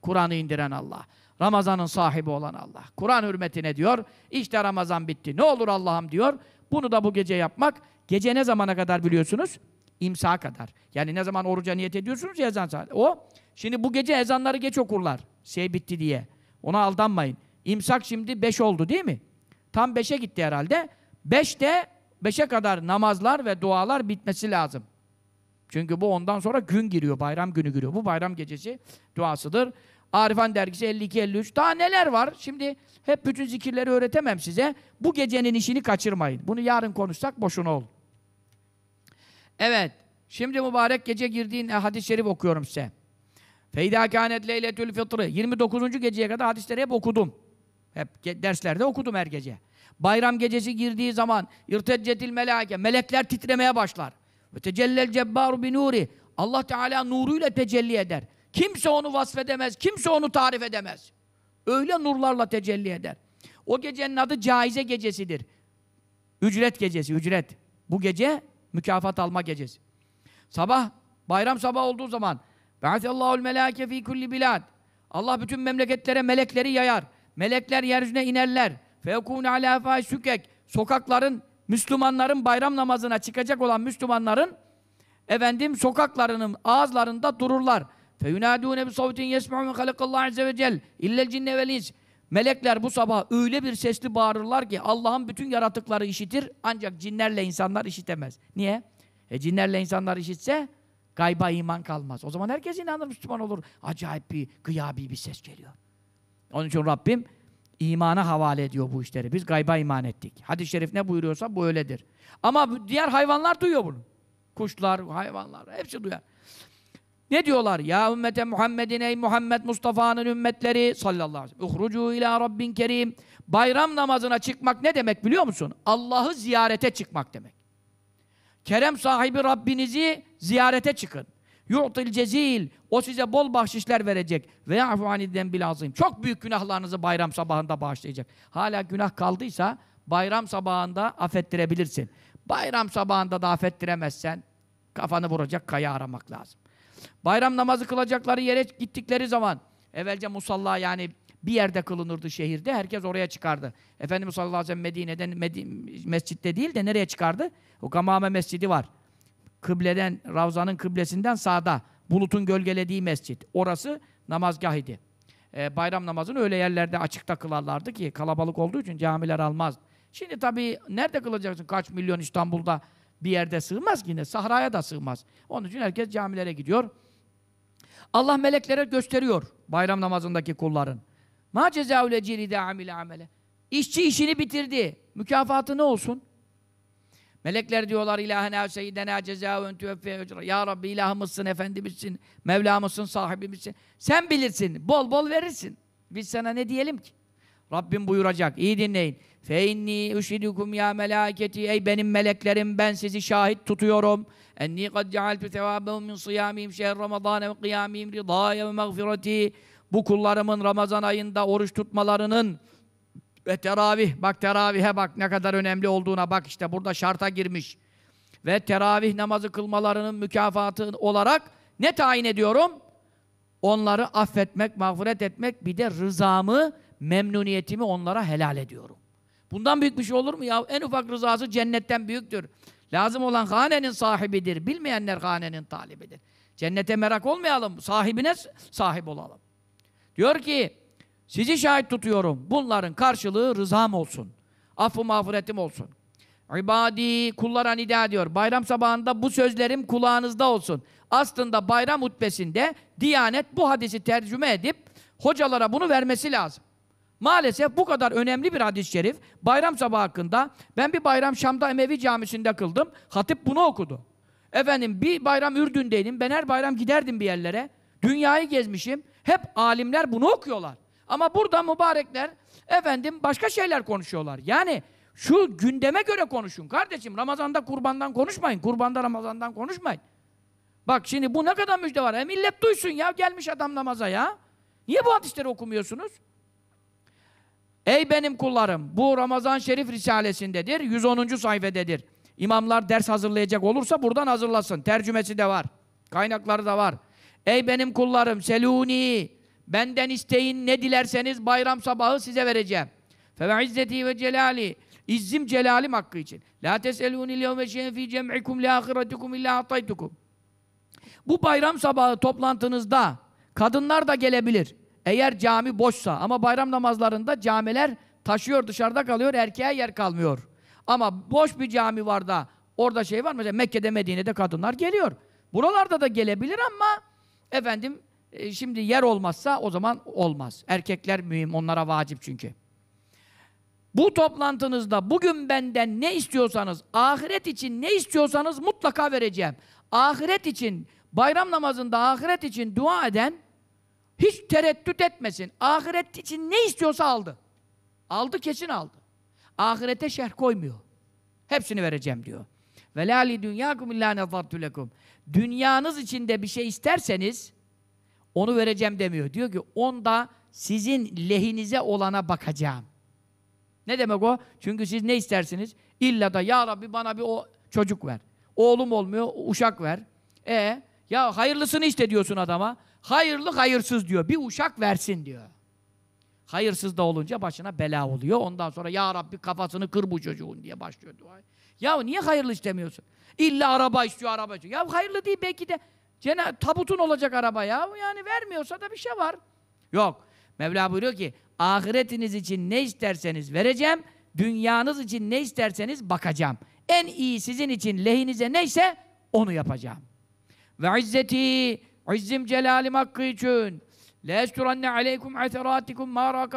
Kur'an'ı indiren Allah. Ramazan'ın sahibi olan Allah. Kur'an hürmetine diyor, İşte Ramazan bitti. Ne olur Allah'ım diyor. Bunu da bu gece yapmak. Gece ne zamana kadar biliyorsunuz? İmsa kadar. Yani ne zaman oruca niyet ediyorsunuz ya ezan saati. O, şimdi bu gece ezanları geç okurlar. Şey bitti diye. Ona aldanmayın. İmsak şimdi beş oldu değil mi? Tam beşe gitti herhalde. Beşte, beşe kadar namazlar ve dualar bitmesi lazım. Çünkü bu ondan sonra gün giriyor, bayram günü giriyor. Bu bayram gecesi duasıdır. Arifan dergisi 52-53. Daha neler var? Şimdi hep bütün zikirleri öğretemem size. Bu gecenin işini kaçırmayın. Bunu yarın konuşsak boşuna ol. Evet. Şimdi mübarek gece girdiğin hadis-i şerif okuyorum size. Feyda kânet leyletül fıtrı. 29. geceye kadar hadisleri hep okudum. Hep derslerde okudum her gece. Bayram gecesi girdiği zaman irteccetil meleke melekler titremeye başlar. Ve tecellel cebbaru bi nuri. Allah Teala nuruyla tecelli eder. Kimse onu vasfedemez, kimse onu tarif edemez. Öyle nurlarla tecelli eder. O gecenin adı caize gecesidir. Ücret gecesi, ücret. Bu gece mükafat alma gecesi. Sabah, bayram sabah olduğu zaman Ba'athallahu'l melâke fî kulli bilad. Allah bütün memleketlere melekleri yayar. Melekler yeryüzüne inerler fevkûne alâ fâşükek sokakların, Müslümanların bayram namazına çıkacak olan Müslümanların efendim sokaklarının ağızlarında dururlar. Feyunadûne bi savtin yesmûn halakallahu azze ve cel illel cinne vel ins. Melekler bu sabah öyle bir sesli bağırırlar ki Allah'ın bütün yaratıkları işitir ancak cinlerle insanlar işitemez. Niye? E cinlerle insanlar işitse gayba iman kalmaz. O zaman herkes inanır Müslüman olur. Acayip bir gıyabi bir ses geliyor. Onun için Rabbim imana havale ediyor bu işleri. Biz gayba iman ettik. Hadis-i şerif ne buyuruyorsa bu öyledir. Ama diğer hayvanlar duyuyor bunu. Kuşlar, hayvanlar hepsi duyar. Ne diyorlar? Ya ümmete Muhammed'in ey Muhammed Mustafa'nın ümmetleri sallallahu aleyhi ve sellem. Uhrucu ila Rabbin kerim. Bayram namazına çıkmak ne demek biliyor musun? Allah'ı ziyarete çıkmak demek. Kerem sahibi Rabbinizi ziyarete çıkın. Yu'til cezil. O size bol bahşişler verecek. Ve ya'fu aniden bilazim. Çok büyük günahlarınızı bayram sabahında bağışlayacak. Hala günah kaldıysa bayram sabahında affettirebilirsin. Bayram sabahında da affettiremezsen kafanı vuracak kaya aramak lazım. Bayram namazı kılacakları yere gittikleri zaman evvelce musalla yani bir yerde kılınırdı şehirde. Herkes oraya çıkardı. Efendimiz sallallahu aleyhi ve sellem Medine'den Medine, mescitte değil de nereye çıkardı? O Gamame Mescidi var kıbleden, Ravza'nın kıblesinden sağda. Bulutun gölgelediği mescit. Orası namazgah idi. Ee, bayram namazını öyle yerlerde açıkta kılarlardı ki kalabalık olduğu için camiler almaz. Şimdi tabii nerede kılacaksın? Kaç milyon İstanbul'da bir yerde sığmaz ki yine. Sahraya da sığmaz. Onun için herkes camilere gidiyor. Allah meleklere gösteriyor bayram namazındaki kulların. Ma cezaule ciride amile amele. İşçi işini bitirdi. Mükafatı ne olsun? Melekler diyorlar ilahena seyyidena cezaevün tüveffe ecra. Ya Rabbi ilahımızsın, efendimizsin, Mevlamızsın, sahibimizsin. Sen bilirsin, bol bol verirsin. Biz sana ne diyelim ki? Rabbim buyuracak. İyi dinleyin. Fe inni uşhidukum ya melaketi ey benim meleklerim ben sizi şahit tutuyorum. Enni kad cealtu sevabahum min siyamihim şehr Ramazan ve kıyamihim ridaya ve mağfireti. Bu kullarımın Ramazan ayında oruç tutmalarının ve teravih, bak teravihe bak ne kadar önemli olduğuna bak işte burada şarta girmiş. Ve teravih namazı kılmalarının mükafatı olarak ne tayin ediyorum? Onları affetmek, mağfiret etmek bir de rızamı, memnuniyetimi onlara helal ediyorum. Bundan büyük bir şey olur mu ya? En ufak rızası cennetten büyüktür. Lazım olan hanenin sahibidir. Bilmeyenler hanenin talibidir. Cennete merak olmayalım. Sahibine sahip olalım. Diyor ki sizi şahit tutuyorum. Bunların karşılığı rızam olsun. Affı mağfiretim olsun. İbadi kullara nida diyor. Bayram sabahında bu sözlerim kulağınızda olsun. Aslında bayram hutbesinde Diyanet bu hadisi tercüme edip hocalara bunu vermesi lazım. Maalesef bu kadar önemli bir hadis-i şerif bayram sabahı hakkında ben bir bayram Şam'da Emevi camisinde kıldım. Hatip bunu okudu. Efendim bir bayram Ürdün'deydim. Ben her bayram giderdim bir yerlere. Dünyayı gezmişim. Hep alimler bunu okuyorlar. Ama burada mübarekler efendim başka şeyler konuşuyorlar. Yani şu gündeme göre konuşun kardeşim. Ramazanda kurbandan konuşmayın. Kurbanda Ramazandan konuşmayın. Bak şimdi bu ne kadar müjde var. E millet duysun ya gelmiş adam namaza ya. Niye bu hadisleri okumuyorsunuz? Ey benim kullarım! Bu Ramazan Şerif Risalesindedir. 110. sayfededir. İmamlar ders hazırlayacak olursa buradan hazırlasın. Tercümesi de var. Kaynakları da var. Ey benim kullarım! Seluni! Benden isteyin ne dilerseniz bayram sabahı size vereceğim. Fe ve izzeti ve celali. İzzim celalim hakkı için. La teselûni levme şeyen fî cem'ikum li ahiretikum illâ ataytukum. Bu bayram sabahı toplantınızda kadınlar da gelebilir. Eğer cami boşsa ama bayram namazlarında camiler taşıyor dışarıda kalıyor erkeğe yer kalmıyor. Ama boş bir cami var da orada şey var mı? Mekke'de Medine'de kadınlar geliyor. Buralarda da gelebilir ama efendim e, şimdi yer olmazsa o zaman olmaz. Erkekler mühim, onlara vacip çünkü. Bu toplantınızda bugün benden ne istiyorsanız, ahiret için ne istiyorsanız mutlaka vereceğim. Ahiret için, bayram namazında ahiret için dua eden hiç tereddüt etmesin. Ahiret için ne istiyorsa aldı. Aldı kesin aldı. Ahirete şerh koymuyor. Hepsini vereceğim diyor. Velali dunyakum illa nazartu lekum. Dünyanız içinde bir şey isterseniz onu vereceğim demiyor. Diyor ki onda sizin lehinize olana bakacağım. Ne demek o? Çünkü siz ne istersiniz? İlla da ya Rabbi bana bir o çocuk ver. Oğlum olmuyor, uşak ver. E ya hayırlısını iste diyorsun adama. Hayırlı hayırsız diyor. Bir uşak versin diyor. Hayırsız da olunca başına bela oluyor. Ondan sonra ya Rabbi kafasını kır bu çocuğun diye başlıyor dua. Ya niye hayırlı istemiyorsun? İlla araba istiyor, araba istiyor. Ya hayırlı değil belki de Cenab tabutun olacak araba ya. Yani vermiyorsa da bir şey var. Yok. Mevla buyuruyor ki ahiretiniz için ne isterseniz vereceğim. Dünyanız için ne isterseniz bakacağım. En iyi sizin için lehinize neyse onu yapacağım. Ve izzeti izzim celalim hakkı için la esturanne aleykum eteratikum ma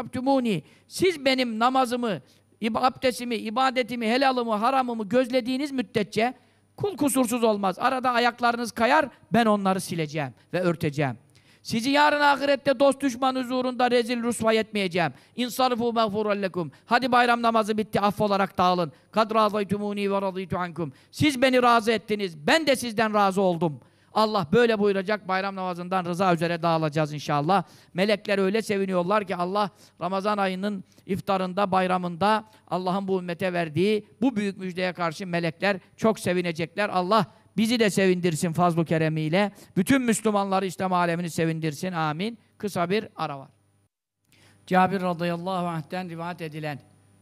Siz benim namazımı, abdestimi, ibadetimi, helalımı, haramımı gözlediğiniz müddetçe Kul kusursuz olmaz. Arada ayaklarınız kayar, ben onları sileceğim ve örteceğim. Sizi yarın ahirette dost düşman huzurunda rezil rusva etmeyeceğim. İnsarifu mağfurallekum. Hadi bayram namazı bitti olarak dağılın. Kad razaytumuni ve razaytu ankum. Siz beni razı ettiniz. Ben de sizden razı oldum.'' Allah böyle buyuracak. Bayram namazından rıza üzere dağılacağız inşallah. Melekler öyle seviniyorlar ki Allah Ramazan ayının iftarında, bayramında Allah'ın bu ümmete verdiği bu büyük müjdeye karşı melekler çok sevinecekler. Allah bizi de sevindirsin fazlu keremiyle. Bütün Müslümanları, İslam alemini sevindirsin. Amin. Kısa bir ara var. Cabir radıyallahu anh'ten rivayet edilen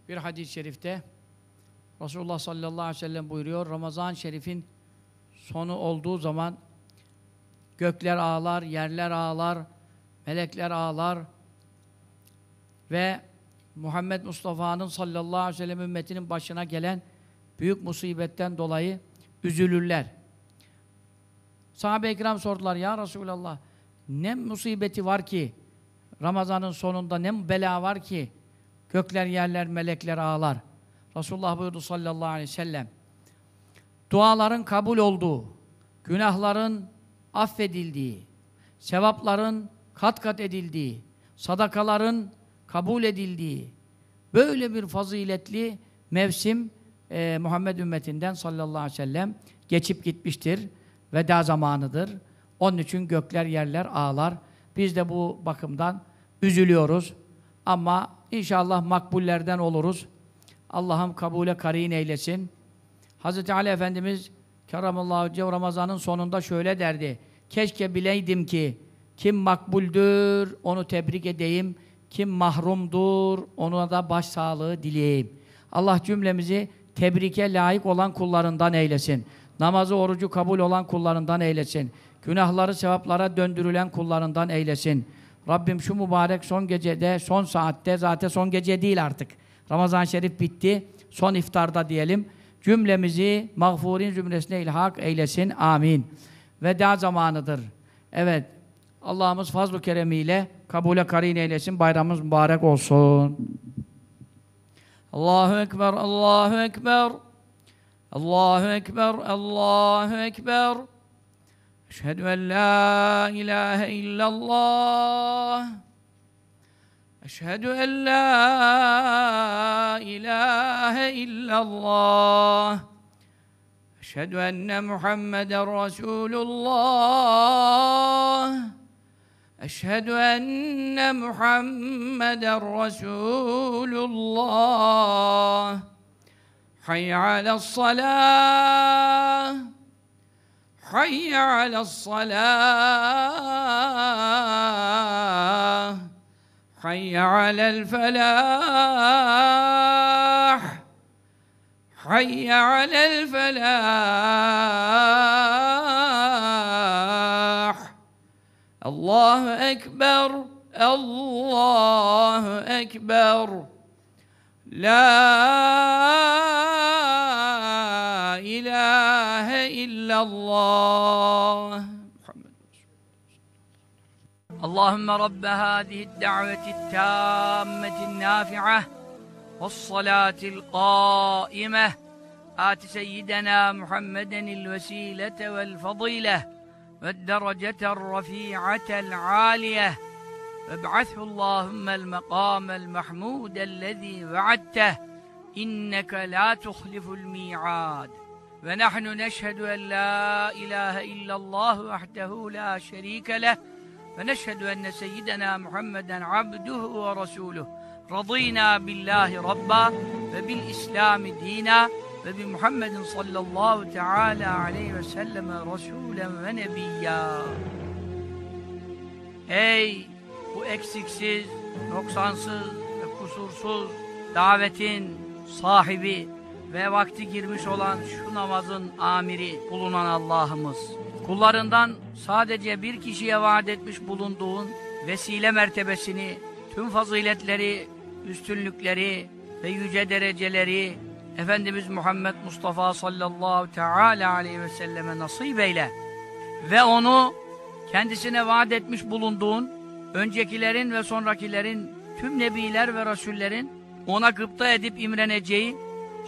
bir hadis-i şerifte Resulullah sallallahu aleyhi ve sellem buyuruyor. Ramazan şerifin sonu olduğu zaman Gökler ağlar, yerler ağlar, melekler ağlar. Ve Muhammed Mustafa'nın sallallahu aleyhi ve sellem ümmetinin başına gelen büyük musibetten dolayı üzülürler. Sahabe-i kiram sordular, ya Resulallah ne musibeti var ki, Ramazan'ın sonunda ne bela var ki, gökler yerler melekler ağlar. Resulullah buyurdu sallallahu aleyhi ve sellem, duaların kabul olduğu, günahların affedildiği, sevapların kat kat edildiği, sadakaların kabul edildiği, böyle bir faziletli mevsim e, Muhammed ümmetinden sallallahu aleyhi ve sellem geçip gitmiştir. Veda zamanıdır. Onun için gökler yerler ağlar. Biz de bu bakımdan üzülüyoruz. Ama inşallah makbullerden oluruz. Allah'ım kabule karin eylesin. Hz. Ali Efendimiz Keramallahu Cev Ramazan'ın sonunda şöyle derdi. Keşke bileydim ki kim makbuldür onu tebrik edeyim. Kim mahrumdur ona da başsağlığı dileyeyim. Allah cümlemizi tebrike layık olan kullarından eylesin. Namazı, orucu kabul olan kullarından eylesin. Günahları sevaplara döndürülen kullarından eylesin. Rabbim şu mübarek son gecede, son saatte, zaten son gece değil artık. Ramazan-ı Şerif bitti, son iftarda diyelim. Cümlemizi mağfurin zümresine ilhak eylesin. Amin. Veda zamanıdır. Evet. Allah'ımız fazl-ı keremiyle kabule karin eylesin. Bayramımız mübarek olsun. Allahu Ekber, Allahu Ekber. Allahu Ekber, Allahu Ekber. Eşhedü en la ilahe illallah. أشهد أن لا إله إلا الله أشهد أن محمد رسول الله أشهد أن محمد رسول الله حي على الصلاة حي على الصلاة حي على الفلاح حي على الفلاح الله أكبر الله أكبر لا إله إلا الله اللهم رب هذه الدعوة التامة النافعة والصلاة القائمة آت سيدنا محمدا الوسيلة والفضيلة والدرجة الرفيعة العالية وابعثه اللهم المقام المحمود الذي وعدته إنك لا تخلف الميعاد ونحن نشهد أن لا إله إلا الله وحده لا شريك له ve neşhedü enne seyyidena Muhammeden abduhu ve resuluh radînâ billahi rabba ve bil islami dînâ ve bi Muhammedin sallallahu teala aleyhi ve selleme rasûlen ve nebiyyâ Ey bu eksiksiz, noksansız ve kusursuz davetin sahibi ve vakti girmiş olan şu namazın amiri bulunan Allah'ımız kullarından sadece bir kişiye vaat etmiş bulunduğun vesile mertebesini, tüm faziletleri, üstünlükleri ve yüce dereceleri Efendimiz Muhammed Mustafa sallallahu teala aleyhi ve selleme nasip eyle ve onu kendisine vaat etmiş bulunduğun öncekilerin ve sonrakilerin tüm nebiler ve rasullerin ona gıpta edip imreneceği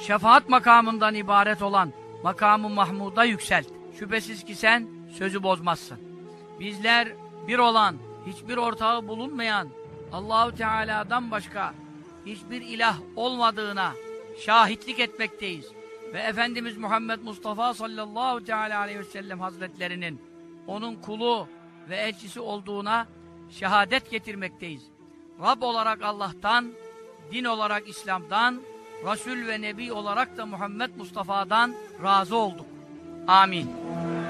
şefaat makamından ibaret olan makamı Mahmud'a yükselt. Şüphesiz ki sen sözü bozmazsın. Bizler bir olan, hiçbir ortağı bulunmayan Allahu Teala'dan başka hiçbir ilah olmadığına şahitlik etmekteyiz. Ve Efendimiz Muhammed Mustafa sallallahu teala aleyhi ve sellem hazretlerinin onun kulu ve elçisi olduğuna şehadet getirmekteyiz. Rab olarak Allah'tan, din olarak İslam'dan, Resul ve Nebi olarak da Muhammed Mustafa'dan razı olduk. Amém.